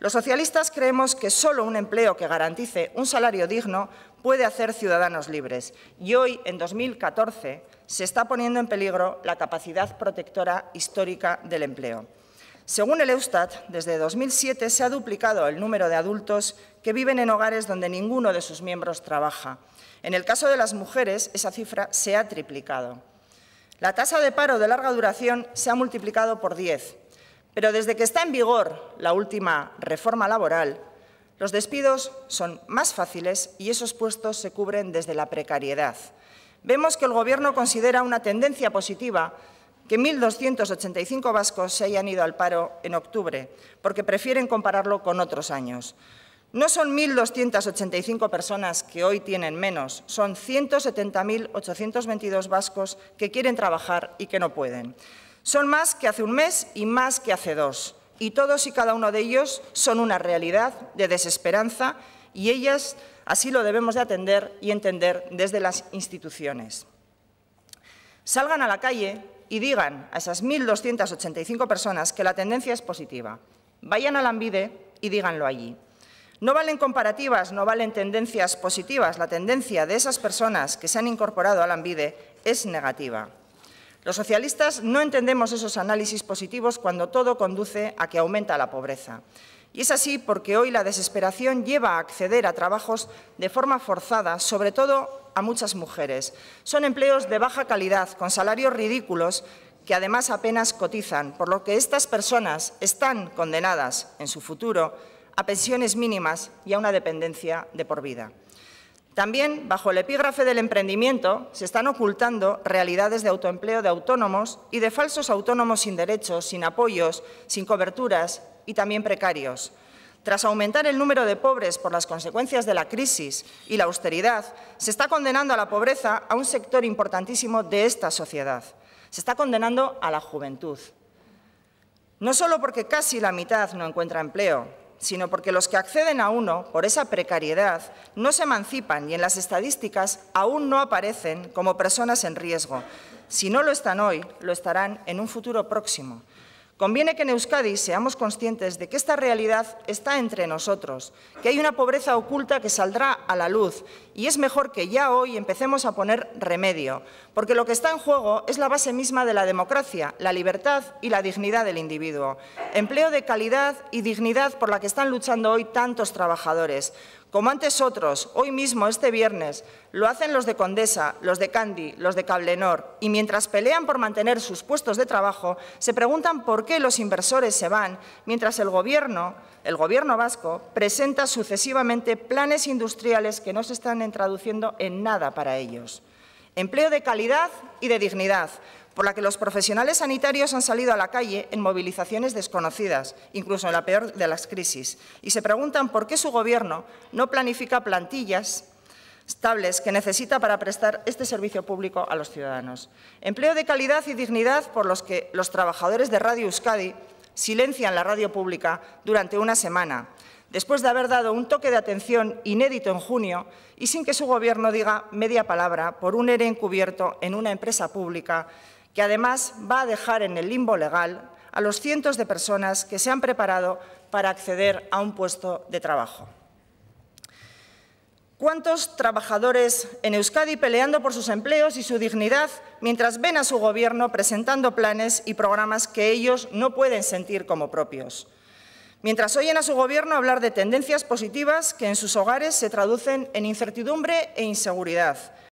Los socialistas creemos que solo un empleo que garantice un salario digno puede hacer ciudadanos libres y hoy, en 2014, se está poniendo en peligro la capacidad protectora histórica del empleo. Según el Eustat, desde 2007 se ha duplicado el número de adultos que viven en hogares donde ninguno de sus miembros trabaja. En el caso de las mujeres, esa cifra se ha triplicado. La tasa de paro de larga duración se ha multiplicado por 10 pero desde que está en vigor la última reforma laboral, los despidos son más fáciles y esos puestos se cubren desde la precariedad. Vemos que el Gobierno considera una tendencia positiva que 1.285 vascos se hayan ido al paro en octubre, porque prefieren compararlo con otros años. No son 1.285 personas que hoy tienen menos, son 170.822 vascos que quieren trabajar y que no pueden. Son más que hace un mes y más que hace dos. Y todos y cada uno de ellos son una realidad de desesperanza y ellas así lo debemos de atender y entender desde las instituciones. Salgan a la calle y digan a esas 1.285 personas que la tendencia es positiva. Vayan a la ambide y díganlo allí. No valen comparativas, no valen tendencias positivas. La tendencia de esas personas que se han incorporado a la ANVIDE es negativa. Los socialistas no entendemos esos análisis positivos cuando todo conduce a que aumenta la pobreza. Y es así porque hoy la desesperación lleva a acceder a trabajos de forma forzada, sobre todo a muchas mujeres. Son empleos de baja calidad, con salarios ridículos, que además apenas cotizan, por lo que estas personas están condenadas en su futuro a pensiones mínimas y a una dependencia de por vida. También, bajo el epígrafe del emprendimiento, se están ocultando realidades de autoempleo de autónomos y de falsos autónomos sin derechos, sin apoyos, sin coberturas y también precarios. Tras aumentar el número de pobres por las consecuencias de la crisis y la austeridad, se está condenando a la pobreza a un sector importantísimo de esta sociedad. Se está condenando a la juventud. No solo porque casi la mitad no encuentra empleo, sino porque los que acceden a uno por esa precariedad no se emancipan y en las estadísticas aún no aparecen como personas en riesgo. Si no lo están hoy, lo estarán en un futuro próximo. Conviene que en Euskadi seamos conscientes de que esta realidad está entre nosotros, que hay una pobreza oculta que saldrá a la luz y es mejor que ya hoy empecemos a poner remedio, porque lo que está en juego es la base misma de la democracia, la libertad y la dignidad del individuo. Empleo de calidad y dignidad por la que están luchando hoy tantos trabajadores, como antes otros, hoy mismo, este viernes, lo hacen los de Condesa, los de Candy, los de Cablenor, y mientras pelean por mantener sus puestos de trabajo, se preguntan por qué los inversores se van, mientras el Gobierno, el Gobierno vasco, presenta sucesivamente planes industriales que no se están traduciendo en nada para ellos. Empleo de calidad y de dignidad, por la que los profesionales sanitarios han salido a la calle en movilizaciones desconocidas, incluso en la peor de las crisis, y se preguntan por qué su Gobierno no planifica plantillas estables que necesita para prestar este servicio público a los ciudadanos. Empleo de calidad y dignidad por los que los trabajadores de Radio Euskadi silencian la radio pública durante una semana, después de haber dado un toque de atención inédito en junio y sin que su Gobierno diga media palabra por un ERE encubierto en una empresa pública que además va a dejar en el limbo legal a los cientos de personas que se han preparado para acceder a un puesto de trabajo. ¿Cuántos trabajadores en Euskadi peleando por sus empleos y su dignidad mientras ven a su gobierno presentando planes y programas que ellos no pueden sentir como propios? Mientras oyen a su gobierno hablar de tendencias positivas que en sus hogares se traducen en incertidumbre e inseguridad,